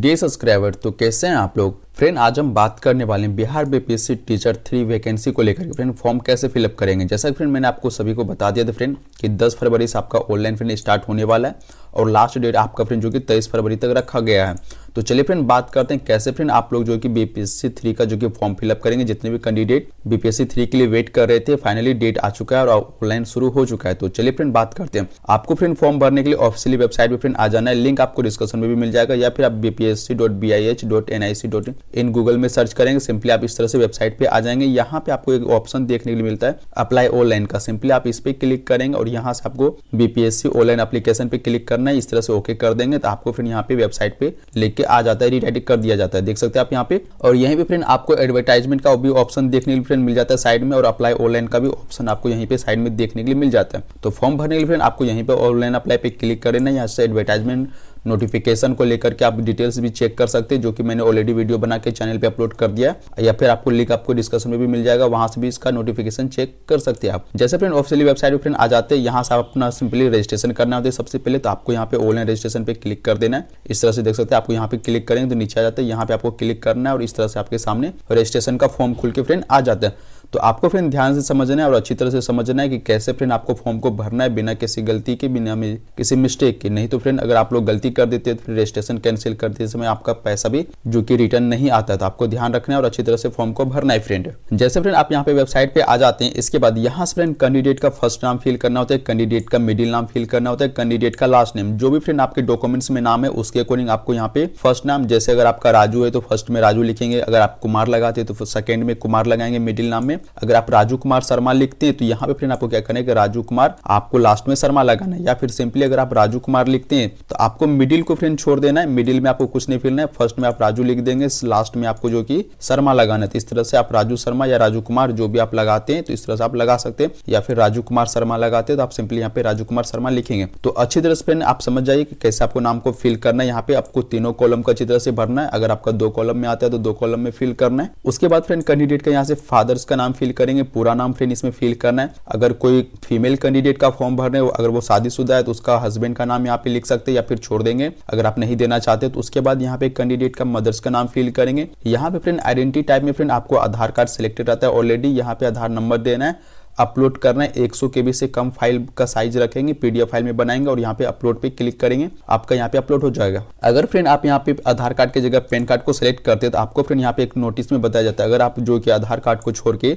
D subscriber तो कैसे हैं आप लोग फ्रेंड आज हम बात करने वाले हैं Bihar BPSC teacher three vacancy को लेकर फ्रेंड फॉर्म कैसे फिलअप करेंगे जैसा कि फ्रेंड मैंने आपको सभी को बता दिया था फ्रेंड कि 10 फरवरी से आपका ऑनलाइन फ्रेंड स्टार्ट होने वाला है और लास्ट डेट आपका फ्रेंड जो कि 23 फरवरी तक रखा गया है तो चलिए फ्रेंड बात करते हैं कैसे फ्रेंड आप लोग जो कि बीपीएससी थ्री का जो कि फॉर्म फिलअप करेंगे जितने भी कैंडिडेट बीपीएससी थ्री के लिए वेट कर रहे थे फाइनली डेट आ चुका है और ऑनलाइन शुरू हो चुका है तो चलिए फ्रेंड बात करते हैं आपको फ्रेंड फॉर्म भरने के लिए ऑफिशियली वेबसाइट पर फ्रेंड आ जाना है लिंक आपको डिस्कशन में भी मिल जाएगा या फिर आप BPSC dot B I H dot N I C dot in Google में सर्च करेंगे सिंपली आप इस तरह से वेबसाइट पे आ जाएंगे यहाँ पे आपको एक ऑप्शन देखने के लिए मिलता है अप्लाई ऑनलाइन का सिंपली आप इस पर क्लिक करेंगे और यहाँ से आपको बीपीएससी ऑनलाइन एप्लीकेशन पे क्लिक करना है इस तरह से ओके कर देंगे तो आपको फिर यहाँ पे वेबसाइट पे लेके आ जाता है रिडाइटिक कर दिया जाता है देख सकते हैं आप यहाँ पे और यहीं पे फिर आपको एडवर्टाइजमेंट का भी ऑप्शन देखने के लिए फ्रेंड मिल जाता है साइड में और अप्लाई ऑनलाइन का भी ऑप्शन आपको यहीं पे साइड में देखने के लिए मिल जाता है तो फॉर्म भरने के लिए फ्रेंड आपको यहीं पर ऑनलाइन अप्लाई पे क्लिक करना यहाँ से एडवर्टाइजमेंट नोटिफिकेशन को लेकर के आप डिटेल्स भी चेक कर सकते हैं जो कि मैंने ऑलरेडी वीडियो बना के चैनल पे अपलोड कर दिया या फिर आपको लिंक आपको डिस्कशन में भी मिल जाएगा वहां से भी इसका नोटिफिकेशन चेक कर सकते हैं आप जैसे फ्रेंड ऑफिशियली वेबसाइट पर फ्रेंड आ जाते हैं यहाँ से आप अपना सिंपली रजिस्ट्रेशन करना होता है सबसे पहले तो आपको यहाँ पे ऑनलाइन रजिस्ट्रेशन पे क्लिक कर देना है इस तरह से देख सकते हैं आपको यहाँ पे क्लिक करेंगे तो नीचे आ जाते हैं यहाँ पे आपको क्लिक करना है और इस तरह से आपके सामने रजिस्ट्रेशन का फॉर्म खुल के फ्रेंड आ जाता है तो आपको फ्रेंड ध्यान से समझना है और अच्छी तरह से समझना है कि कैसे फ्रेंड आपको फॉर्म को भरना है बिना किसी गलती के बिना किसी मिस्टेक के नहीं तो फ्रेंड अगर आप लोग गलती कर देते हैं तो रजिस्ट्रेशन कैंसिल करते समय आपका पैसा भी जो कि रिटर्न नहीं आता तो आपको ध्यान रखना है और अच्छी तरह से फॉर्म को भरना है फ्रेंड जैसे फ्रेंड आप यहाँ पे वेबसाइट पे आ जाते हैं इसके बाद यहाँ से फ्रेंड कैंडिडेट का फर्स्ट नाम फिल करना होता है कैंडिडेट का मिडिल नाम फिल करना होता है कैंडिडेट का लास्ट नेम जो भी फ्रेंड आपके डॉक्यूमेंट्स में नाम है उसके अकॉर्डिंग आपको यहाँ पे फर्स्ट नाम जैसे अगर आपका राजू है तो फर्स्ट में राजू लिखेंगे अगर आप कुमार लगाते हैं तो सेकंड में कुमार लगाएंगे मिडिल नाम में हैं अगर आप राजू कुमार शर्मा लिखते हैं तो यहाँ पे फ्रेंड आपको क्या करना है राजू कुमार आपको लास्ट में शर्मा लगाना है या फिर सिंपली अगर आप राजू कुमार लिखते हैं तो आपको मिडिल को फ्रेंड छोड़ देना है मिडिल में आपको कुछ नहीं फिलना है फर्स्ट में आप राजू लिख देंगे लास्ट में आपको जो की शर्मा लगाना है तो इस तरह से आप राजू शर्मा या राजू कुमार जो भी आप लगाते हैं तो इस तरह से आप लगा सकते हैं या फिर राजू कुमार शर्मा लगाते हैं तो आप सिंपली यहाँ पे राजू कुमार शर्मा लिखेंगे तो अच्छी तरह से फ्रेंड आप समझ जाइए कि कैसे आपको नाम को फिल करना है यहाँ पे आपको तीनों कॉलम का अच्छी तरह से भरना है अगर आपका दो कॉलम में आता है तो दो कॉलम में फिल करना है उसके बाद फ्रेंड कैंडिडेट का यहाँ से फादर्स का नाम नाम फिल करेंगे पूरा नाम फ्रेंड इसमें फिल करना है अगर कोई फीमेल कैंडिडेट का फॉर्म भरने अगर वो शादीशुदा है तो उसका हस्बैंड का नाम यहाँ पे लिख सकते हैं या फिर छोड़ देंगे अगर आप नहीं देना चाहते तो उसके बाद यहाँ पे कैंडिडेट का मदर्स का नाम फिल करेंगे यहाँ पे फ्रेंड आइडेंटिटी टाइप में फ्रेंड आपको आधार कार्ड सिलेक्टेड रहता है ऑलरेडी यहाँ पे आधार नंबर देना है अपलोड कर रहे हैं सौ केबी से कम फाइल का साइज रखेंगे पीडीएफ फाइल में बनाएंगे और यहाँ पे अपलोड पे क्लिक करेंगे आपका यहाँ पे अपलोड हो जाएगा अगर फ्रेंड आप यहाँ पे आधार कार्ड की जगह पैन कार्ड को सिलेक्ट करते हैं तो आपको फ्रेंड यहाँ पे एक नोटिस में बताया जाता है अगर आप जो कि आधार कार्ड को छोड़ के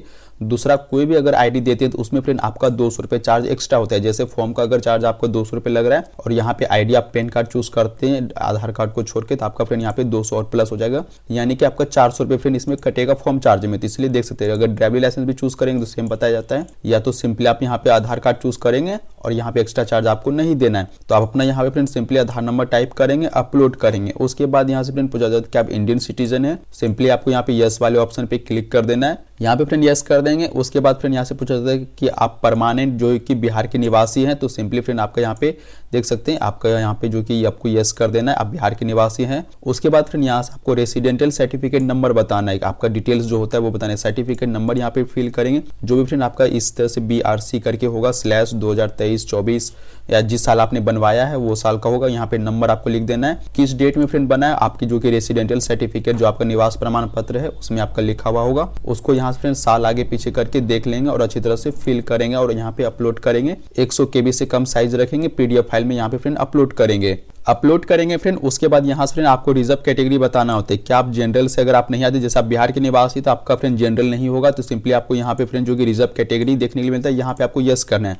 दूसरा कोई भी अगर आईडी देते हैं तो उसमें फ्रेंड आपका दो सौ रुपए चार्ज एक्स्ट्रा होता है जैसे फॉर्म का अगर चार्ज आपको दो सौ रुपए लग रहा है और यहाँ पे आईडी आप पैन कार्ड चूज करते हैं आधार कार्ड को छोड़ के तो आपका फ्रेंड यहाँ पे दो सौ और प्लस हो जाएगा यानी कि आपका चार सौ रुपए फ्रेंड इसमें कटेगा फॉर्म चार्ज में तो इसलिए देख सकते हैं अगर ड्राइविंग लाइसेंस भी चूज करेंगे तो सेम बताया जाता है या तो सिंपली आप यहाँ पे आधार कार्ड चूज करेंगे और यहाँ पे एक्स्ट्रा चार्ज आपको नहीं देना है तो आप अपना यहाँ पे friend simply Aadhaar number type करेंगे अपलोड करेंगे उसके बाद यहाँ से फ्रेंड पूछा जाता है कि आप इंडियन सिटीजन है सिंपली आपको यहाँ पे यस वाले ऑप्शन पे क्लिक कर देना है यहाँ पे फ्रेंड यस कर दे देंगे उसके बाद फ्रेंड यहाँ से पूछा जाता है कि आप परमानेंट जो कि बिहार के निवासी हैं तो सिंपली फ्रेंड आपका यहाँ पे देख सकते हैं आपका यहाँ पे जो कि आपको यस कर देना है आप बिहार के निवासी हैं उसके बाद फ्रेंड यहाँ से आपको रेसिडेंटल सर्टिफिकेट नंबर बताना है आपका डिटेल्स जो होता है वो बताना है सर्टिफिकेट नंबर यहाँ पे फिल करेंगे जो भी फ्रेंड आपका इस तरह से बी करके होगा स्लैश दो हजार या जिस साल आपने बनवाया है वो साल का होगा यहाँ पे नंबर आपको लिख देना है किस डेट में फ्रेंड बना है आपकी जो कि रेसिडेंटियल सर्टिफिकेट जो आपका निवास प्रमाण पत्र है उसमें आपका लिखा हुआ होगा उसको यहाँ फ्रेंड साल आगे पीछे करके देख लेंगे और अच्छी तरह से फिल करेंगे और यहाँ पे अपलोड करेंगे एक सौ से कम साइज रखेंगे पीडीएफ फाइल में यहाँ पे फ्रेंड अपलोड करेंगे अपलोड करेंगे फ्रेंड उसके बाद यहाँ से फ्रेंड आपको रिजर्व कैटेगरी बताना होता है क्या आप जनरल से अगर आप नहीं आते जैसे आप बिहार के निवासी तो आपका फ्रेंड जनरल नहीं होगा तो सिंपली आपको यहाँ पे फ्रेंड जो कि रिजर्व कैटेगरी देखने के लिए मिलता है यहाँ पे आपको यस करना है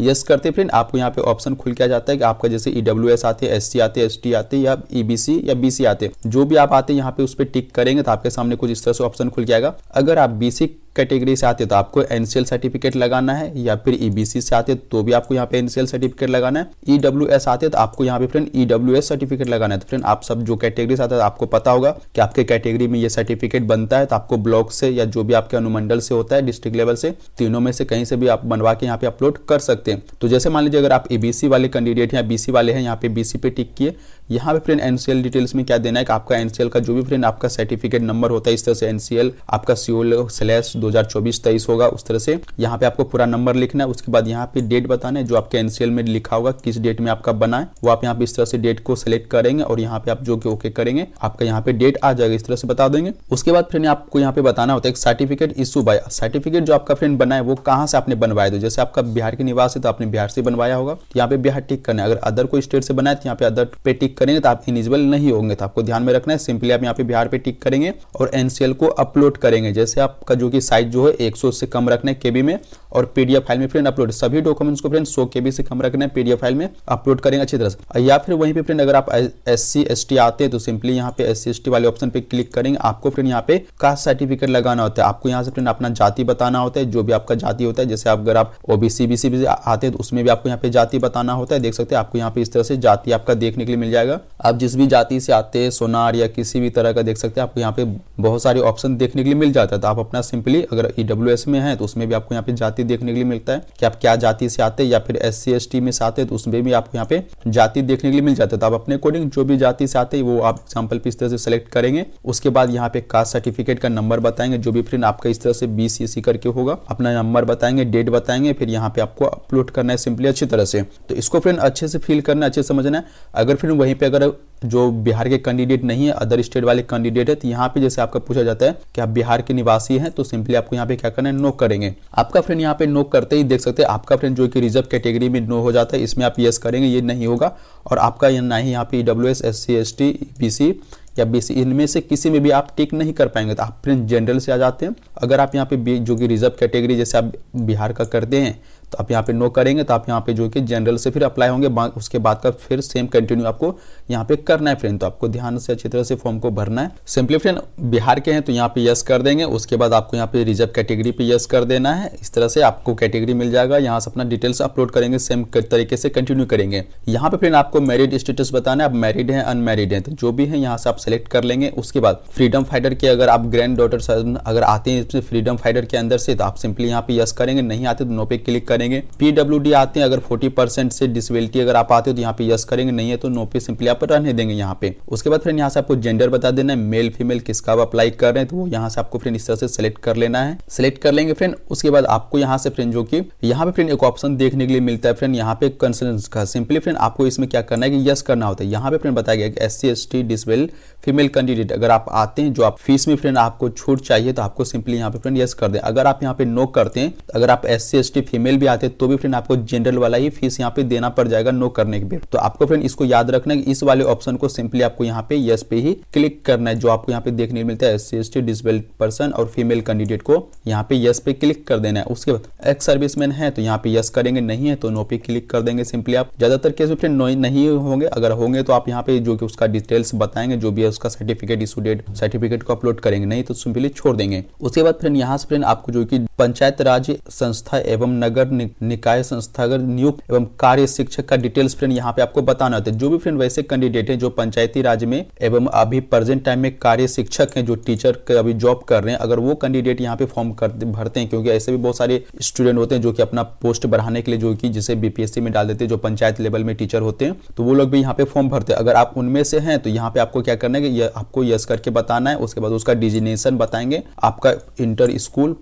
यस करते फ्रेंड आपको यहाँ पे ऑप्शन खुल किया जाता है कि आपका जैसे ईडब्ल्यू e एस आते एस सी आते एस टी आते या ई बी सी या बी सी आते जो भी आप आते यहाँ पे उस पर टिक करेंगे तो आपके सामने कुछ इस तरह से ऑप्शन खुल जाएगा अगर आप बी सी कैटेगरी से आते हैं तो आपको एनसीएल सर्टिफिकेट लगाना है या फिर ईबीसी e से आते तो भी आपको यहाँ पे एनसीएल सर्टिफिकेट लगाना है ईडब्ल्यू e एस आते तो आपको यहाँ पे फ्रेंड ईडब्ल्यू एस सर्टिफिकेट लगाना है तो फ्रेंड आप सब जो कैटेगरी से आते हैं तो आपको पता होगा कि आपके कैटेगरी में ये सर्टिफिकेट बनता है तो आपको ब्लॉक से या जो भी आपके अनुमंडल से होता है डिस्ट्रिक्ट लेवल से तीनों में से कहीं से भी आप बनवा के यहाँ पे अपलोड कर सकते हैं तो जैसे मान लीजिए अगर आप ईबीसी e वाले कैंडिडेट या बीसी वाले हैं यहाँ पे बीसी पे टिक किए यहाँ पे फ्रेंड एनसीएल डिटेल्स में क्या देना है कि आपका एनसीएल का जो भी फ्रेंड आपका सर्टिफिकेट नंबर होता है इस तरह से एनसीएल आपका सीओल स्लैश दो हजार चौबीस तेईस होगा उस तरह से यहाँ पे आपको पूरा नंबर लिखना है उसके बाद यहाँ पे डेट बताना है जो आपके एनसीएल में लिखा होगा किस डेट में आपका बना है वो आप यहाँ पे इस तरह से डेट को सिलेक्ट करेंगे और यहाँ पे आप जो कि ओके करेंगे आपका यहाँ पे डेट आ जाएगा इस तरह से बता देंगे उसके बाद फ्रेंड आपको यहाँ पे बताना होता है सर्टिफिकेट इशू बाय सर्टिफिकेट जो आपका फ्रेंड बना है वो कहाँ से आपने बनवाया था जैसे आपका बिहार के निवास है तो आपने बिहार से बनवाया होगा तो यहाँ पे बिहार टिक करना है अगर अदर कोई स्टेट से बनाए तो यहाँ पे अदर पे टिक टिक करेंगे तो आप निजिबल नहीं होंगे तो आपको ध्यान में रखना है सिंपली आप यहाँ पे बिहार पे टिक करेंगे और एनसीएल को अपलोड करेंगे जैसे आपका जो कि साइज जो है 100 से कम रखना है केबी में और पीडीएफ फाइल में फ्रेंड अपलोड सभी डॉक्यूमेंट्स को फ्रेंड सो केबी से कम रखना है पीडीएफ फाइल में अपलोड करेंगे अच्छी तरह से या फिर वहीं पे फ्रेंड अगर आप एस सी आते हैं तो सिंपली यहाँ पे एस सी वाले ऑप्शन पे क्लिक करेंगे आपको फ्रेंड यहाँ पे कास्ट सर्टिफिकेट लगाना होता है आपको यहाँ से फ्रेंड अपना जाति बताना होता है जो भी आपका जाति होता है जैसे अगर आप ओबीसी बीसी आते हैं तो उसमें भी आपको यहाँ पे जाति बताना होता है देख सकते हैं आपको यहाँ पे इस तरह से जाति आपका देखने के लिए मिल जाएगा जाएगा आप जिस भी जाति से आते हैं सोनार या किसी भी तरह का देख सकते हैं आपको यहाँ पे बहुत सारे ऑप्शन देखने के लिए मिल जाता है तो आप अपना सिंपली अगर ई e में है तो उसमें भी आपको यहाँ पे जाति देखने के लिए मिलता है कि आप क्या जाति से आते हैं या फिर एस सी में से आते हैं तो उसमें भी आपको यहाँ पे जाति देखने के लिए मिल जाता है तो आप अपने अकॉर्डिंग जो भी जाति से आते हैं वो आप एग्जाम्पल इस तरह से सिलेक्ट करेंगे उसके बाद यहाँ पे कास्ट सर्टिफिकेट का नंबर बताएंगे जो भी फ्रेंड आपका इस तरह से बी करके होगा अपना नंबर बताएंगे डेट बताएंगे फिर यहाँ पे आपको अपलोड करना है सिंपली अच्छी तरह से तो इसको फ्रेंड अच्छे से फील करना अच्छे समझना है अगर फिर वही कहीं पे अगर जो बिहार के कैंडिडेट नहीं है अदर स्टेट वाले कैंडिडेट है तो यहाँ पे जैसे आपका पूछा जाता है कि आप बिहार के निवासी हैं तो सिंपली आपको यहाँ पे क्या करना है नो करेंगे आपका फ्रेंड यहाँ पे नो करते ही देख सकते हैं आपका फ्रेंड जो कि रिजर्व कैटेगरी में नो हो जाता है इसमें आप यस करेंगे ये नहीं होगा और आपका ना ही यहाँ पे W S S C S T B C या बी सी इनमें से किसी में भी आप टिक नहीं कर पाएंगे तो आप फ्रेंड जनरल से आ जाते हैं अगर आप यहाँ पे जो कि रिजर्व कैटेगरी जैसे आप बिहार का करते हैं तो आप यहाँ पे नो करेंगे तो आप यहाँ पे जो कि जनरल से फिर अप्लाई होंगे उसके बाद का फिर सेम कंटिन्यू आपको यहाँ पे करना है फ्रेंड तो आपको ध्यान से अच्छी तरह से फॉर्म को भरना है सिंपली फ्रेंड बिहार के हैं तो यहाँ पे यस कर देंगे उसके बाद आपको यहाँ पे रिजर्व कैटेगरी पे यस कर देना है इस तरह से आपको कैटेगरी मिल जाएगा यहाँ से अपना डिटेल्स अपलोड करेंगे सेम तरीके से कंटिन्यू करेंगे यहाँ पे फ्रेंड आपको मेरिड स्टेटस बताना है आप मैरिड है अनमेरिड है तो जो भी है यहाँ से आप सेलेक्ट कर लेंगे उसके बाद फ्रीडम फाइटर के अगर आप ग्रैंड डॉटर अगर आते हैं फ्रीडम फाइटर के अंदर से तो आप सिंपली यहाँ पे यस करेंगे नहीं आते तो नो पे क्लिक करेंगे करेंगे पीडब्ल्यू आते हैं अगर फोर्टी परसेंट से डिसबिलिटी अगर आप आते हो तो यहाँ पे यस करेंगे नहीं है तो नो पे सिंपली आप रहने देंगे यहाँ पे उसके बाद फ्रेंड यहाँ से आपको जेंडर बता देना है मेल फीमेल किसका आप अप्लाई कर रहे हैं तो वो यहाँ से आपको फ्रेंड इस तरह से सिलेक्ट कर लेना है सिलेक्ट कर लेंगे फ्रेंड उसके बाद आपको यहाँ से फ्रेंड जो की यहाँ पे फ्रेंड एक ऑप्शन देखने के लिए मिलता है फ्रेंड यहाँ पे कंसर्न का सिंपली फ्रेंड आपको इसमें क्या करना है कि यस करना होता है यहाँ पे फ्रेंड बताया गया S C S T disable female candidate अगर आप आते हैं जो आप फीस में फ्रेंड आपको छूट चाहिए तो आपको सिंपली यहाँ पे फ्रेंड यस कर दे अगर आप यहाँ पे नो करते हैं अगर आप S C S T female भी चाहते हैं तो भी फ्रेंड आपको जनरल वाला ही फीस यहाँ पे देना पड़ जाएगा नो करने के बाद तो आपको फ्रेंड इसको याद रखना है इस वाले ऑप्शन को सिंपली आपको यहाँ पे यस पे ही क्लिक करना है जो आपको यहाँ पे देखने मिलता है S C S T disabled person और फीमेल कैंडिडेट को यहाँ पे यस पे क्लिक कर देना है उसके बाद एक्स सर्विसमैन है तो यहाँ पे यस करेंगे नहीं है तो नो पे क्लिक कर देंगे सिंपली आप ज्यादातर केस में फ्रेंड नहीं होंगे अगर होंगे तो आप यहाँ पे जो कि उसका डिटेल्स बताएंगे जो भी है उसका सर्टिफिकेट इशू डेट सर्टिफिकेट को अपलोड करेंगे नहीं तो सिंपली छोड़ देंगे उसके बाद फ्रेंड यहाँ से फ्रेंड आपको जो कि पंचायत राज संस्था एवं नगर निकाय संस्थागत नियुक्त एवं कार्य शिक्षक का डिटेल्स फ्रेंड यहाँ पे आपको बताना होता है जो भी फ्रेंड वैसे कैंडिडेट है जो पंचायती राज में एवं अभी प्रेजेंट टाइम में कार्य शिक्षक है जो टीचर के अभी जॉब कर रहे हैं अगर वो कैंडिडेट यहाँ पे फॉर्म भरते हैं क्योंकि ऐसे भी बहुत सारे स्टूडेंट होते हैं जो कि अपना पोस्ट बढ़ाने के लिए जो कि जिसे बीपीएससी में डाल देते हैं जो पंचायत लेवल में टीचर होते हैं तो वो लोग भी यहाँ पे फॉर्म भरते हैं अगर आप उनमें से हैं तो यहाँ पे आपको क्या करना है कि आपको यस करके बताना है उसके बाद उसका डिजिनेशन बताएंगे आपका इंटर स्कूल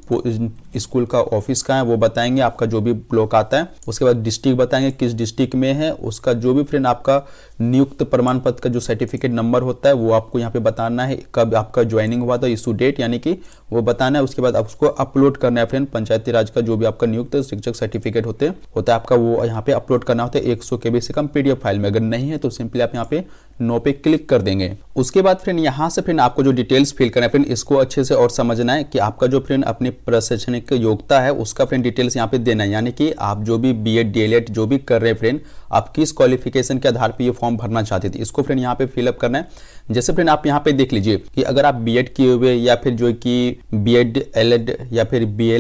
स्कूल का ऑफिस का है वो बताएंगे आपका जो भी ब्लॉक आता है उसके बाद डिस्ट्रिक्ट बताएंगे किस डिस्ट्रिक्ट में है उसका जो भी फ्रेंड आपका नियुक्त प्रमाण पत्र का जो सर्टिफिकेट नंबर होता है वो आपको यहाँ पे बताना है कब आपका ज्वाइनिंग हुआ था इशू डेट यानी कि वो बताना है उसके बाद उसको अपलोड करना है फ्रेंड पंचायती राज का जो भी आपका नियुक्त शिक्षक सर्टिफिकेट होते होता है आपका वो यहाँ पे अपलोड करना होता है एक सौ से कम पीडीएफ फाइल में अगर नहीं है तो सिंपली आप यहाँ पे नो पे क्लिक कर देंगे उसके बाद फ्रेंड यहाँ से फ्रेंड आपको जो डिटेल्स फिल करना है फ्रेंड इसको अच्छे से और समझना है कि आपका जो फ्रेंड अपनी प्रशैक्षणिक योग्यता है उसका फ्रेंड डिटेल्स यहाँ पे देना है यानी कि आप जो भी बी एड डी जो भी कर रहे हैं फ्रेंड आप किस क्वालिफिकेशन के आधार पर ये फॉर्म भरना चाहते थे इसको फ्रेंड यहाँ पे फिलअप करना है जैसे फ्रेंड आप यहाँ पे देख लीजिए कि अगर आप बी किए हुए या फिर जो कि बी एड या फिर बी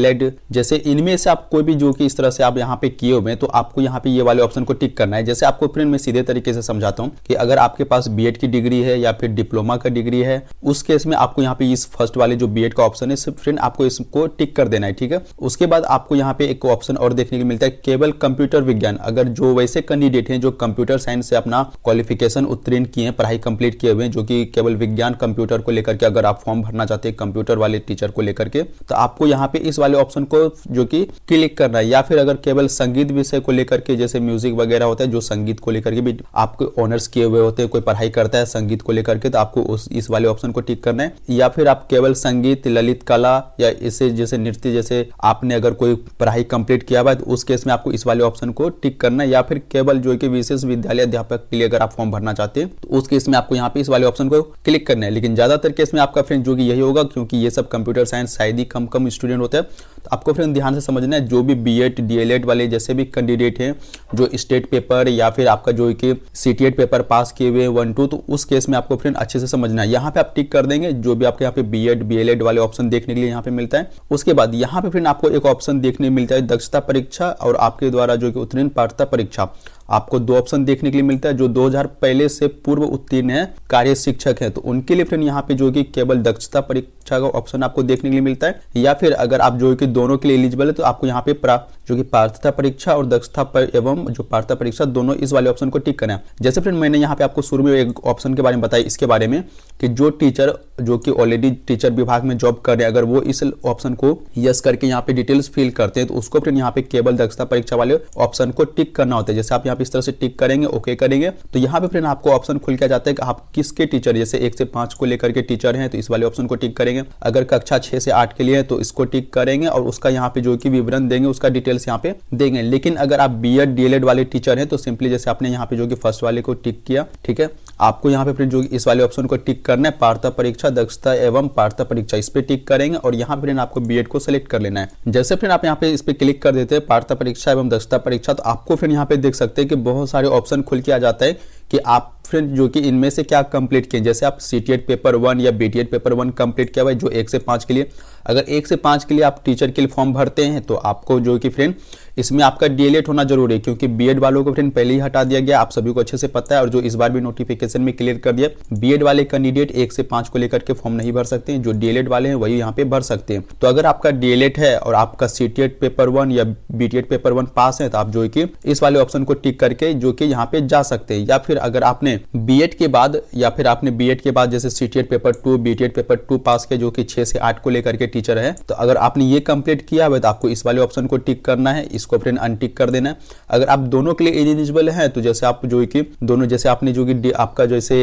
जैसे इनमें से आप कोई भी जो कि इस तरह से आप यहाँ पे किए हुए हैं तो आपको यहाँ पे ये वाले ऑप्शन को टिक करना है जैसे आपको फ्रेंड मैं सीधे तरीके से समझाता हूँ कि अगर आपके पास बी की डिग्री है या फिर डिप्लोमा का डिग्री है उस केस में आपको यहाँ पे इस फर्स्ट वाले जो बी का ऑप्शन है फ्रेंड आपको इसको टिक कर देना है ठीक है उसके बाद आपको यहाँ पे एक ऑप्शन और देखने को मिलता है केवल कंप्यूटर विज्ञान अगर जो वैसे कैंडिडेट हैं जो कंप्यूटर साइंस से अपना क्वालिफिकेशन उत्तीर्ण किए हैं पढ़ाई कंप्लीट किए हुए जो कि केवल विज्ञान कंप्यूटर को लेकर के अगर आप फॉर्म भरना चाहते हैं कंप्यूटर वाले टीचर को लेकर के तो आपको यहाँ पे इस वाले ऑप्शन को जो कि क्लिक करना है या फिर अगर केवल संगीत विषय को लेकर के जैसे म्यूजिक वगैरह होता है जो संगीत को लेकर के भी आपके ऑनर्स किए हुए होते हैं कोई पढ़ाई करता है संगीत को लेकर के तो आपको उस इस वाले ऑप्शन को टिक करना है या फिर आप केवल संगीत ललित कला या इसे जैसे नृत्य जैसे आपने अगर कोई पढ़ाई कंप्लीट किया हुआ है तो उस केस में आपको इस वाले ऑप्शन को टिक करना है या फिर केवल जो कि विशेष विद्यालय अध्यापक के लिए अगर आप फॉर्म भरना चाहते हैं तो उस केस में आपको यहाँ पे इस वाले वाले ऑप्शन को क्लिक करना है लेकिन ज्यादातर केस में आपका फ्रेंड जो कि यही होगा क्योंकि ये सब कंप्यूटर साइंस शायद ही कम कम स्टूडेंट होते हैं तो आपको फ्रेंड ध्यान से समझना है जो भी बी एड वाले जैसे भी कैंडिडेट हैं जो स्टेट पेपर या फिर आपका जो कि सी पेपर पास किए हुए वन टू तो उस केस में आपको फ्रेंड अच्छे से समझना है यहाँ पे आप टिक कर देंगे जो भी आपके यहाँ पे बी एड एड वाले ऑप्शन देखने के लिए यहाँ पे मिलता है उसके बाद यहाँ पे फ्रेंड आपको एक ऑप्शन देखने मिलता है दक्षता परीक्षा और आपके द्वारा जो कि उत्तीर्ण पात्रता परीक्षा आपको दो ऑप्शन देखने के लिए मिलता है जो 2000 पहले से पूर्व उत्तीर्ण है कार्य बड़े शिक्षक हैं तो उनके लिए फ्रेंड यहाँ पे जो कि केवल दक्षता परीक्षा का ऑप्शन आपको देखने के लिए मिलता है या फिर अगर आप जो कि दोनों के लिए एलिजिबल है तो आपको यहाँ पे जो कि पार्थता परीक्षा और दक्षता पर एवं जो पार्थता परीक्षा दोनों इस वाले ऑप्शन को टिक करना है जैसे फ्रेंड मैंने यहाँ पे आपको शुरू में एक ऑप्शन के बारे में बताया इसके बारे में कि जो टीचर जो कि ऑलरेडी टीचर विभाग में जॉब कर रहे हैं अगर वो इस ऑप्शन को यस करके यहाँ पे डिटेल्स फिल करते हैं तो उसको फिर यहाँ पे केवल दक्षता परीक्षा वाले ऑप्शन को टिक करना होता है जैसे आप यहाँ पे इस तरह से टिक करेंगे ओके करेंगे तो यहाँ पे फ्रेंड आपको ऑप्शन खुल के जाता है कि आप किसके टीचर जैसे एक से पांच को लेकर के टीचर हैं तो इस वाले ऑप्शन को टिक करेंगे अगर कक्षा छह से आठ के लिए है तो इसको टिक करेंगे और उसका यहाँ पे जो कि विवरण देंगे उसका डिटेल डिटेल्स यहाँ पे देंगे लेकिन अगर आप बी एड डीएलएड वाले टीचर हैं तो सिंपली जैसे आपने यहाँ पे जो कि फर्स्ट वाले को टिक किया ठीक है आपको यहाँ पे फिर जो इस वाले ऑप्शन को टिक करना है पार्थ परीक्षा दक्षता एवं पार्थ परीक्षा इस पर टिक करेंगे और यहाँ पे आपको बी को सिलेक्ट कर लेना है जैसे फिर आप यहाँ पे इस पर क्लिक कर देते हैं पार्थ परीक्षा एवं दक्षता परीक्षा तो आपको फिर यहाँ पे देख सकते हैं कि बहुत सारे ऑप्शन खुल के आ जाता है कि आप फिर जो कि इनमें से क्या कंप्लीट किए जैसे आप सी पेपर वन या बी पेपर वन कंप्लीट किया हुआ जो एक से पाँच के लिए अगर एक से पाँच के लिए आप टीचर के लिए फॉर्म भरते हैं तो आपको जो कि फ्रेंड इसमें आपका डीएलएड होना जरूरी है क्योंकि बीएड वालों को फ्रेंड पहले ही हटा दिया गया आप सभी को अच्छे से पता है और जो इस बार भी नोटिफिकेशन में क्लियर कर दिया बीएड वाले कैंडिडेट एक से पांच को लेकर के फॉर्म नहीं भर सकते हैं जो डीएलएड वाले हैं वही यहाँ पे भर सकते हैं तो अगर आपका डीएलएड है और आपका सीटेड पेपर वन या बीटेड पेपर वन पास है तो आप जो कि इस वाले ऑप्शन को टिक करके जो कि यहाँ पे जा सकते हैं या फिर अगर आपने बी के बाद या फिर आपने बी के बाद जैसे CTET paper two BTET paper two pass के जो की छह से आठ को लेकर के टीचर है तो अगर आपने ये कम्प्लीट किया हुआ तो आपको इस वाले ऑप्शन को टिक करना है इसको फिर अनटिक कर देना है अगर आप दोनों के लिए एलिजिबल हैं तो जैसे आप जो कि दोनों जैसे आपने जो कि आपका जैसे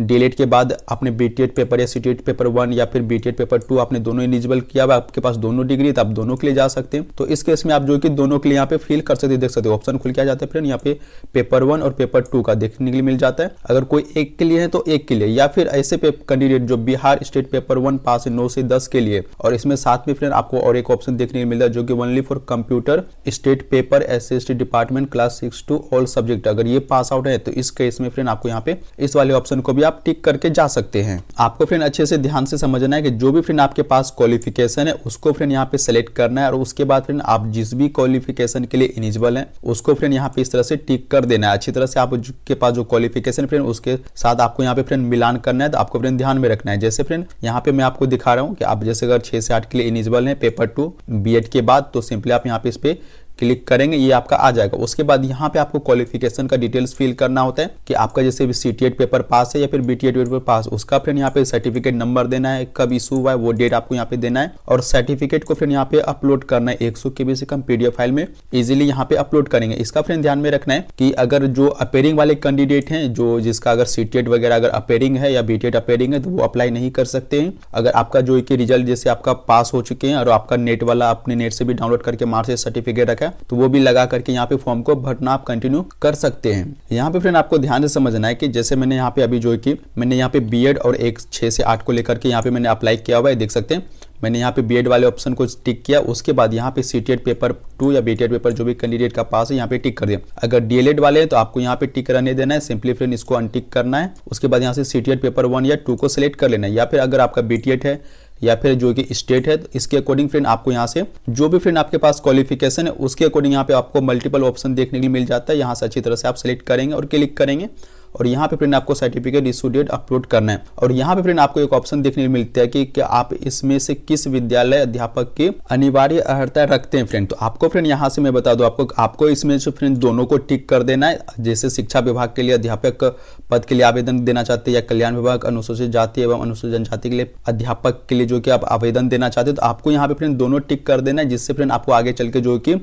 डीलेट के बाद आपने बी पेपर या सी पेपर वन या फिर बी पेपर टू आपने दोनों एलिजिबल किया हुआ आपके पास दोनों डिग्री तो आप दोनों के लिए जा सकते हैं तो इस केस में आप जो कि दोनों के लिए यहाँ पे फिल कर सकते देख सकते हो ऑप्शन खुल के आ जाते हैं फ्रेंड यहाँ पे पेपर वन और पेपर टू का देखने के लिए मिल जाता है अगर कोई एक के लिए है तो एक के लिए या फिर ऐसे कैंडिडेट जो Bihar state paper one pass नौ से दस के लिए और इसमें साथ में फ्रेंड आपको और एक ऑप्शन देखने को मिलता है जो कि only for computer state paper S department class six to all subject अगर ये पास आउट है तो इस केस में फ्रेंड आपको यहाँ पे इस वाले ऑप्शन को भी भी आप टिक करके जा सकते हैं आपको फ्रेंड अच्छे से ध्यान से समझना है कि जो भी फ्रेंड आपके पास क्वालिफिकेशन है उसको फ्रेंड यहाँ पे सेलेक्ट करना है और उसके बाद फ्रेंड आप जिस भी क्वालिफिकेशन के लिए एलिजिबल है उसको फ्रेंड यहाँ पे इस तरह से टिक कर देना है अच्छी तरह से आपके पास जो क्वालिफिकेशन फ्रेंड उसके साथ आपको यहाँ पे फ्रेंड मिलान करना है तो आपको फ्रेंड ध्यान में रखना है जैसे फ्रेंड यहाँ पे मैं आपको दिखा रहा हूँ कि आप जैसे अगर छह से आठ के लिए एलिजिबल है पेपर टू बी के बाद तो सिंपली आप यहाँ पे इस पे क्लिक करेंगे ये आपका आ जाएगा उसके बाद यहाँ पे आपको क्वालिफिकेशन का डिटेल्स फिल करना होता है कि आपका जैसे भी सी पेपर पास है या फिर बी पेपर पास उसका फिर यहाँ पे सर्टिफिकेट नंबर देना है कब इशू हुआ है वो डेट आपको यहाँ पे देना है और सर्टिफिकेट को फिर यहाँ पे अपलोड करना है एक सौ से कम पीडीएफ फाइल में इजिली यहाँ पे अपलोड करेंगे इसका फिर ध्यान में रखना है कि अगर जो अपेयरिंग वाले कैंडिडेट हैं जो जिसका अगर सी वगैरह अगर अपेयरिंग है या बी अपेयरिंग है तो वो अप्लाई नहीं कर सकते हैं अगर आपका जो कि रिजल्ट जैसे आपका पास हो चुके हैं और आपका नेट वाला अपने नेट से भी डाउनलोड करके मार्क्स सर्टिफिकेट रखा है तो वो भी लगा करके यहाँ पे फॉर्म को भरना आप कंटिन्यू कर सकते हैं यहाँ पे फ्रेंड आपको ध्यान से समझना है कि जैसे मैंने यहाँ पे अभी जो की मैंने यहाँ पे बी और एक छह से आठ को लेकर के यहाँ पे मैंने अप्लाई किया हुआ है देख सकते हैं मैंने यहाँ पे बी वाले ऑप्शन को टिक किया उसके बाद यहाँ पे सी पेपर टू या बी पेपर e जो भी कैंडिडेट का पास है यहाँ पे टिक कर दिया अगर डीएलएड वाले हैं तो आपको यहाँ पे टिक रहने देना है सिंपली फ्रेंड इसको अनटिक करना है उसके बाद यहाँ से सी पेपर वन या टू को सिलेक्ट कर लेना है या फिर अगर आपका बी e है या फिर जो कि स्टेट है तो इसके अकॉर्डिंग फ्रेंड आपको यहाँ से जो भी फ्रेंड आपके पास क्वालिफिकेशन है उसके अकॉर्डिंग यहाँ पे आपको मल्टीपल ऑप्शन देखने के लिए मिल जाता है यहाँ से अच्छी तरह से आप सेलेक्ट करेंगे और क्लिक करेंगे और यहाँ पे फ्रेंड आपको सर्टिफिकेट इशू डेट अपलोड करना है और यहाँ पे फ्रेंड आपको एक ऑप्शन देखने को मिलता है कि क्या आप इसमें से किस विद्यालय अध्यापक की अनिवार्य अर्ता रखते हैं फ्रेंड तो आपको फ्रेंड यहाँ से मैं बता दू आपको आपको इसमें से फ्रेंड दोनों को टिक कर देना है जैसे शिक्षा विभाग के लिए अध्यापक पद के लिए आवेदन देना चाहते हैं या कल्याण विभाग अनुसूचित जाति एवं अनुसूचित जनजाति के लिए अध्यापक के लिए जो कि आप आवेदन देना चाहते हैं तो आपको यहाँ पे फ्रेंड दोनों टिक कर देना है जिससे फ्रेंड आपको आगे चल के जो कि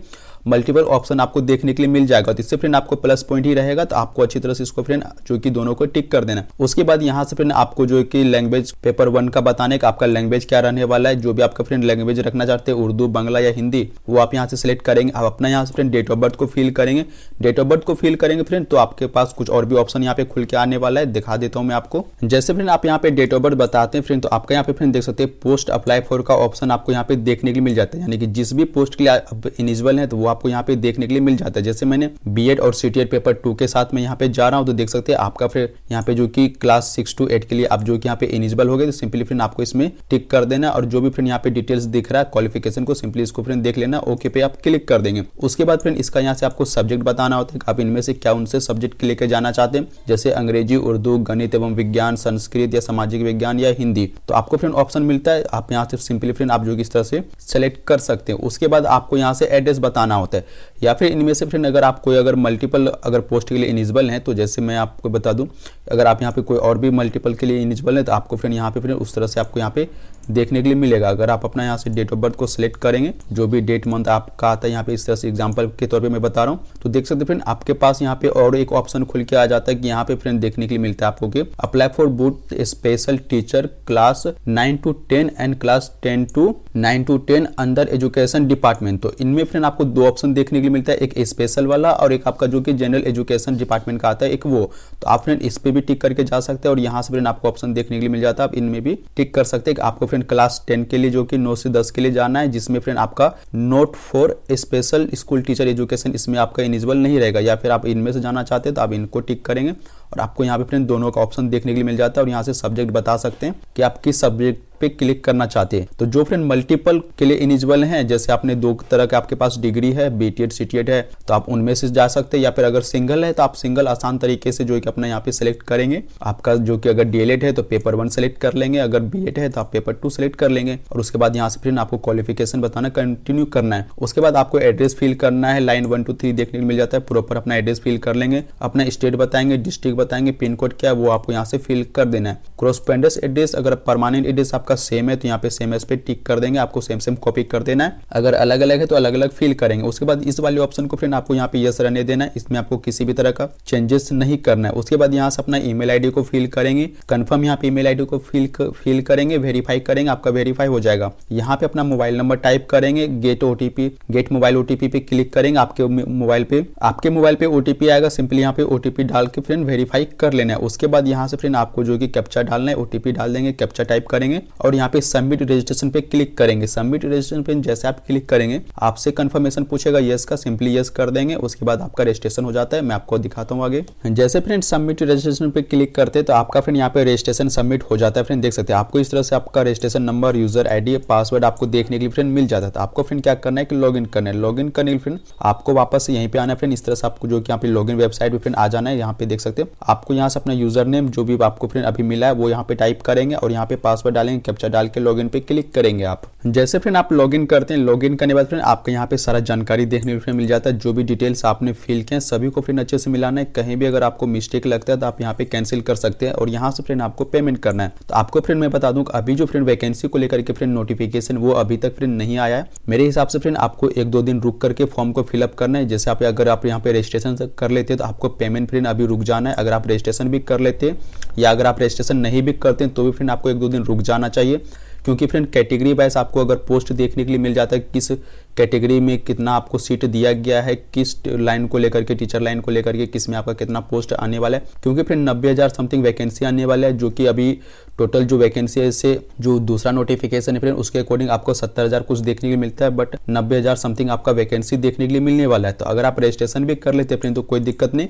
मल्टीपल ऑप्शन आपको देखने के लिए मिल जाएगा तो इससे फ्रेंड आपको प्लस पॉइंट ही रहेगा तो आपको अच्छी तरह से इसको फ्रेंड जो कि दोनों को टिक कर देना उसके बाद यहाँ से फ्रेंड आपको जो कि लैंग्वेज पेपर वन का बताने का आपका लैंग्वेज क्या रहने वाला है जो भी आपका फ्रेंड लैंग्वेज रखना चाहते हैं उर्दू बंगला या हिंदी वो आप यहाँ से सिलेक्ट करेंगे आप अपना यहाँ से फ्रेंड डेट ऑफ बर्थ को फिल करेंगे डेट ऑफ बर्थ को फिल करेंगे फ्रेंड तो आपके पास कुछ और भी ऑप्शन यहाँ पे खुल के आने वाला है दिखा देता हूँ मैं आपको जैसे फ्रेंड आप यहाँ पे डेट ऑफ बर्थ बताते हैं फ्रेंड तो आपका यहाँ पे फ्रेंड देख सकते हैं पोस्ट अप्लाई फॉर का ऑप्शन आपको यहाँ पे देखने के लिए मिल जाता है यानी कि जिस भी पोस्ट के लिए इनिजिबल है तो वो आपको यहाँ पे देखने के लिए मिल जाता है जैसे मैंने बी और सी पेपर टू के साथ में यहाँ पे जा रहा हूँ तो देख सकते हैं आपका फिर यहाँ पे जो कि क्लास सिक्स टू एट के लिए आप जो कि यहाँ पे एलिजिबल हो गए तो सिंपली फ्रेंड आपको इसमें टिक कर देना और जो भी फ्रेंड यहाँ पे डिटेल्स दिख रहा है क्वालिफिकेशन को सिंपली इसको फ्रेंड देख लेना ओके पे आप क्लिक कर देंगे उसके बाद फ्रेंड इसका यहाँ से आपको सब्जेक्ट बताना होता है आप इनमें से क्या उनसे सब्जेक्ट लेकर जाना चाहते हैं जैसे अंग्रेजी उर्दू गणित एवं विज्ञान संस्कृत या सामाजिक विज्ञान या हिंदी तो आपको फ्रेंड ऑप्शन मिलता है आप यहाँ से सिंपली फ्रेंड आप जो इस तरह से सेलेक्ट कर सकते हैं उसके बाद आपको यहाँ से एड्रेस बताना होता है या फिर इनमें से फ्रेंड अगर आप कोई अगर मल्टीपल अगर पोस्ट के लिए इनिजिबल हैं तो जैसे मैं आपको बता दूं अगर आप यहाँ पे कोई और भी मल्टीपल के लिए इनिजिबल हैं तो आपको फ्रेंड यहाँ पे फिर उस तरह से आपको यहाँ पे देखने के लिए मिलेगा अगर आप अपना यहाँ से डेट ऑफ बर्थ को सिलेक्ट करेंगे जो भी डेट मंथ आपका आता है यहाँ पे इस तरह से एग्जाम्पल के तौर पर मैं बता रहा हूँ तो देख सकते फ्रेंड आपके पास यहाँ पे और एक ऑप्शन खुल के आ जाता है कि यहाँ पे फ्रेंड देखने के लिए मिलता है आपको कि apply for but special teacher class nine to ten and class ten to nine to ten under education department तो इनमें फ्रेंड आपको दो ऑप्शन देखने के लिए मिलता है एक स्पेशल वाला और एक आपका जो कि जनरल एजुकेशन डिपार्टमेंट का आता है एक वो तो आप फ्रेंड इस पर भी टिक करके जा सकते हैं और यहाँ से फ्रेंड आपको ऑप्शन देखने के लिए मिल जाता है आप इनमें भी टिक कर सकते हैं आपको फ्रेंड क्लास टेन के लिए जो कि नौ से दस के लिए जाना है जिसमें फ्रेंड आपका not for special school teacher education इसमें आपका इनिजिबल नहीं रहेगा या फिर आप इनमें से जाना चाहते हैं तो आप इनको टिक करेंगे और आपको यहाँ पे फ्रेंड दोनों का ऑप्शन देखने के लिए मिल जाता है और यहाँ से सब्जेक्ट बता सकते हैं कि आप किस सब्जेक्ट पे क्लिक करना चाहते हैं तो जो फ्रेंड मल्टीपल के लिए इनिजिबल हैं जैसे आपने दो तरह के आपके पास डिग्री है बी टी एड है तो आप उनमें से जा सकते हैं या फिर अगर सिंगल है तो आप सिंगल आसान तरीके से जो कि अपना यहाँ पे सिलेक्ट करेंगे आपका जो कि अगर डीएलएड है तो पेपर वन सेलेक्ट कर लेंगे अगर बी है तो आप पेपर टू सेलेक्ट कर लेंगे और उसके बाद यहाँ से फिर आपको क्वालिफिकेशन बताना कंटिन्यू करना है उसके बाद आपको एड्रेस फिल करना है लाइन वन टू थ्री देखने को मिल जाता है प्रॉपर अपना एड्रेस फिल कर लेंगे अपना स्टेट बताएंगे डिस्ट्रिक्ट बताएंगे पिन कोड क्या है वो आपको यहाँ से फिल कर देना है क्रोस्पेंडस एड्रेस अगर परमानेंट एड्रेस आपका सेम है तो यहाँ पे सेम एस पे टिक कर देंगे आपको सेम सेम कॉपी कर देना है अगर अलग अलग है तो अलग अलग फिल करेंगे उसके बाद इस वाले ऑप्शन को फ्रेंड आपको यहाँ पे यस रहने देना है इसमें आपको किसी भी तरह का चेंजेस नहीं करना है उसके बाद यहाँ से अपना ईमेल आईडी को फिल करेंगे कंफर्म यहाँ पे ईमेल आईडी को फिल फिल करेंगे वेरीफाई करेंगे आपका वेरीफाई हो जाएगा यहाँ पे अपना मोबाइल नंबर टाइप करेंगे get OTP get mobile OTP पे क्लिक करेंगे आपके मोबाइल पे आपके मोबाइल पे ओटीपी आएगा सिंपली यहाँ पे ओटीपी डाल के फ्रेंड वेरीफाई वेरीफाई कर लेना है उसके बाद यहाँ से फ्रेंड आपको जो कि कैप्चा डालना है ओ डाल देंगे कैप्चा टाइप करेंगे और यहाँ पे सबमिट रजिस्ट्रेशन पे क्लिक करेंगे सबमिट रजिस्ट्रेशन पे जैसे आप क्लिक करेंगे आपसे कन्फर्मेशन पूछेगा येस का सिंपली येस कर देंगे उसके बाद आपका रजिस्ट्रेशन हो जाता है मैं आपको दिखाता हूँ आगे जैसे फ्रेंड सबमिट रजिस्ट्रेशन पे क्लिक करते हैं तो आपका फ्रेंड यहाँ पे रजिस्ट्रेशन सबमिट हो जाता है फ्रेंड देख सकते हैं आपको इस तरह से आपका registration number user ID password आपको देखने के लिए फ्रेंड मिल जाता है तो आपको फ्रेंड क्या करना है कि लॉगिन करना है लॉगिन करने के लिए फ्रेंड आपको वापस यहीं पे आना है फ्रेंड इस तरह से आपको जो कि यहाँ पे लॉगिन वेबसाइट पे फ्रेंड आ जाना है यहाँ पे देख सकते हैं आपको यहाँ से अपना यूजर नेम जो भी आपको फ्रेंड अभी मिला है वो यहाँ पे टाइप करेंगे और यहाँ पे पासवर्ड डालेंगे कैप्चा डाल के लॉग पे क्लिक करेंगे आप जैसे फ्रेंड आप लॉग करते हैं लॉग करने बाद फ्रेंड आपको यहाँ पे सारा जानकारी देखने को मिल जाता है जो भी डिटेल्स आपने फिल किए सभी को फ्रेंड अच्छे से मिलाना है कहीं भी अगर आपको मिस्टेक लगता है तो आप यहाँ पे कैंसिल कर सकते हैं और यहाँ से फ्रेंड आपको पेमेंट करना है तो आपको फ्रेंड मैं बता दूँ अभी जो फ्रेंड वैकेंसी को लेकर के फ्रेंड नोटिफिकेशन वो अभी तक फ्रेंड नहीं आया है मेरे हिसाब से फ्रेंड आपको एक दो दिन रुक करके फॉर्म को फिलअप करना है जैसे आप अगर आप यहाँ पे रजिस्ट्रेशन कर लेते हैं तो आपको पेमेंट फ्रेंड अभी रुक जाना है अगर आप रजिस्ट्रेशन भी कर लेते हैं या अगर आप रजिस्ट्रेशन नहीं भी करते हैं तो भी फ्रेंड आपको एक दो दिन रुक जाना चाहिए क्योंकि फ्रेंड कैटेगरी वाइज आपको अगर पोस्ट देखने के लिए मिल जाता है किस कैटेगरी में कितना आपको सीट दिया गया है किस लाइन को लेकर के टीचर लाइन को लेकर के किस में आपका कितना पोस्ट आने वाला है क्योंकि फ्रेंड नब्बे हज़ार समथिंग वैकेंसी आने वाला है जो कि अभी टोटल जो वैकेंसी है से जो दूसरा नोटिफिकेशन है फ्रेंड उसके अकॉर्डिंग आपको सत्तर हज़ार कुछ देखने के लिए मिलता है बट नब्बे हज़ार समथिंग आपका वैकेंसी देखने के लिए मिलने वाला है तो अगर आप रजिस्ट्रेशन भी कर लेते हैं फ्रेंड तो कोई दिक्कत नहीं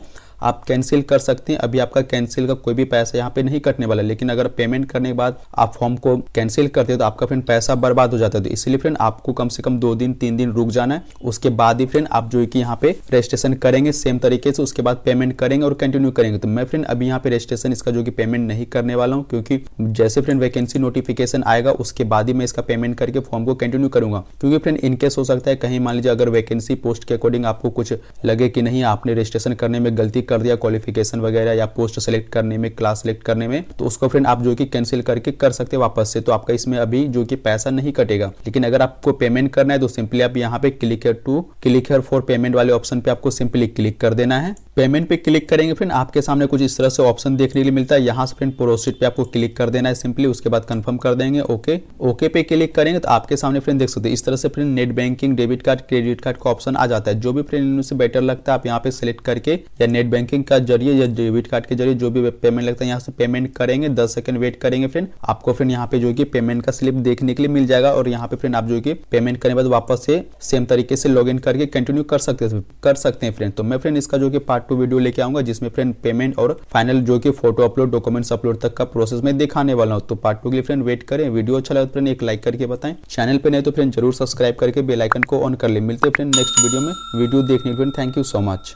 आप कैंसिल कर सकते हैं अभी आपका कैंसिल का कोई भी पैसा यहाँ पे नहीं कटने वाला लेकिन अगर पेमेंट करने के बाद आप फॉर्म को कैंसिल कर करते हो तो आपका फ्रेंड पैसा बर्बाद हो जाता है तो इसलिए फ्रेंड आपको कम से कम दो दिन तीन दिन रुक जाना है उसके बाद ही फ्रेंड आप जो कि यहाँ पे रजिस्ट्रेशन करेंगे सेम तरीके से उसके बाद पेमेंट करेंगे और कंटिन्यू करेंगे तो मैं फ्रेंड अभी यहाँ पे रजिस्ट्रेशन इसका जो कि पेमेंट नहीं करने वाला हूँ क्योंकि जैसे फ्रेंड वैकेंसी नोटिफिकेशन आएगा उसके बाद ही मैं इसका पेमेंट करके फॉर्म को कंटिन्यू करूंगा क्योंकि फ्रेंड इनकेस हो सकता है कहीं मान लीजिए अगर वैकेंसी पोस्ट के अकॉर्डिंग आपको कुछ लगे कि नहीं आपने रजिस्ट्रेशन करने में गलती कर दिया क्वालिफिकेशन वगैरह या पोस्ट सेलेक्ट करने में क्लास सेलेक्ट करने में तो उसको फ्रेंड आप जो कि कैंसिल करके कर सकते हैं वापस से तो आपका इसमें इसमें अभी जो कि पैसा नहीं कटेगा लेकिन अगर आपको पेमेंट करना है तो सिंपली आप यहाँ पे click here to click here for payment वाले ऑप्शन पे आपको सिंपली क्लिक कर देना है पेमेंट पे क्लिक करेंगे फिर आपके सामने कुछ इस तरह से ऑप्शन देखने के लिए मिलता है यहाँ से फ्रेंड प्रोसीड पे आपको क्लिक कर देना है सिंपली उसके बाद कंफर्म कर देंगे ओके ओके पे क्लिक करेंगे तो आपके सामने फ्रेंड देख सकते हैं इस तरह से friend net banking debit card credit card का ऑप्शन आ जाता है जो भी फ्रेंड इनमें से बेटर लगता है आप यहाँ पे सिलेक्ट करके या नेट बैंकिंग का जरिए या डेबिट कार्ड के जरिए जो भी पेमेंट लगता है यहाँ से पेमेंट करेंगे दस सेकंड वेट करेंगे फ्रेंड आपको फ्रेंड यहाँ पे जो कि पेमेंट पेमेंट का स्लिप देखने के लिए मिल जाएगा और यहाँ पे फ्रेंड आप जो कि पेमेंट करने के बाद वापस से सेम तरीके से लॉग करके कंटिन्यू कर सकते कर सकते हैं फ्रेंड तो मैं फ्रेंड इसका जो कि पार्ट टू वीडियो लेके आऊंगा जिसमें फ्रेंड पेमेंट और फाइनल जो कि फोटो अपलोड डॉक्यूमेंट अपलोड तक का प्रोसेस में दिखाने वाला हूँ तो पार्ट टू के लिए फ्रेंड वेट करें वीडियो अच्छा लगा फ्रेंड तो एक लाइक करके बताएं चैनल पर नहीं तो फ्रेंड जरूर सब्सक्राइब करके बेलाइकन को ऑन कर ले मिलते फ्रेंड नेक्स्ट वीडियो में वीडियो देखने के friend thank you so much